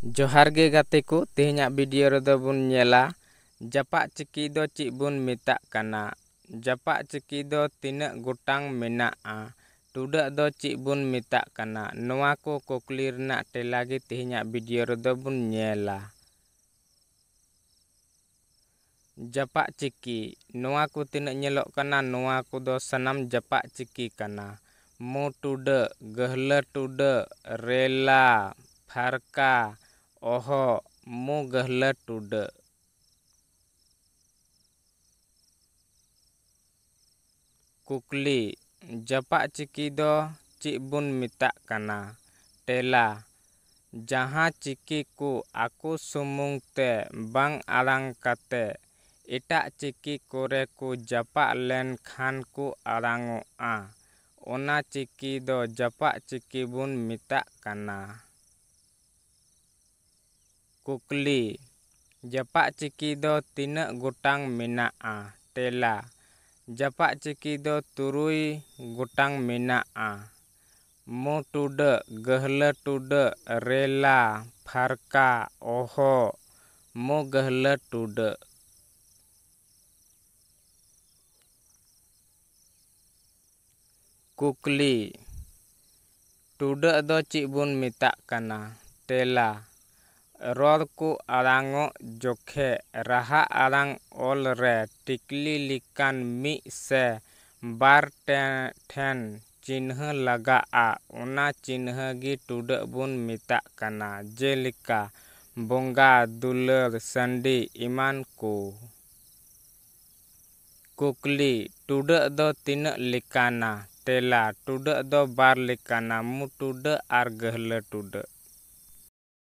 Johar ge gateku tehnya video rada bun nyela japak ciki do cik bun mitak kana japak ciki do tina gutang menaa tudak do cik bun mitak kana noa ko clear nak te lagi tehnya video rada bun nyela japak ciki noa tina nyelok kana noa do sanam japak ciki kana mo tudak gehle tudak rela farka oho mu gahla tuda kukli japa ciki do cibun mita kana tela jaha ciki ku aku sumung te bang arang kate ita ciki kore japa len khan ku arango a ona ciki do japa ciki bun mita kana kukli japa ciki do tinak gutang a tela Japa ciki do turui gutang a. mo tuda gahla tuda rela farka oho mo gahla tuda kukli tuda do cik bun mitak kana tela ᱨᱚᱲ ᱠᱚ ᱟᱲᱟᱝᱚᱜ ᱡᱚᱠᱷᱮᱡ ᱨᱟᱦᱟ ᱟᱲᱟᱝ ᱚᱞ ᱨᱮ ᱴᱤᱠᱞᱤ ᱞᱮᱠᱟᱱ ᱢᱤᱫ ᱥᱮ ᱵᱟᱨ ᱴᱷᱮᱱ ᱪᱤᱱᱦᱟᱹ ᱞᱟᱜᱟᱜᱼᱟ ᱚᱱᱟ ᱪᱤᱱᱦᱟᱹ ᱜᱮ ᱴᱩᱰᱟᱹᱜ ᱵᱚᱱ ᱢᱮᱛᱟᱜ ᱠᱟᱱᱟ ᱡᱮᱞᱮᱠᱟ ᱵᱚᱸᱜᱟ ᱫᱩᱞᱟᱹᱲ ᱥᱟᱺᱰᱤ ᱮᱢᱟᱱ ᱠᱚ ᱠᱩᱠᱞᱤ ᱴᱩᱰᱟᱹᱜ ᱫᱚ ᱛᱤᱱᱟᱹᱜ ᱞᱮᱠᱟᱱᱟ ᱛᱮᱞᱟ ᱴᱩᱰᱟᱹᱜ ᱫᱚ ᱵᱟᱨ ᱞᱮᱠᱟᱱᱟ ᱢᱩ ᱴᱩᱰᱟᱹᱜ ᱟᱨ ᱜᱟᱹᱦᱞᱟᱹ ᱴᱩᱰᱟᱹᱜ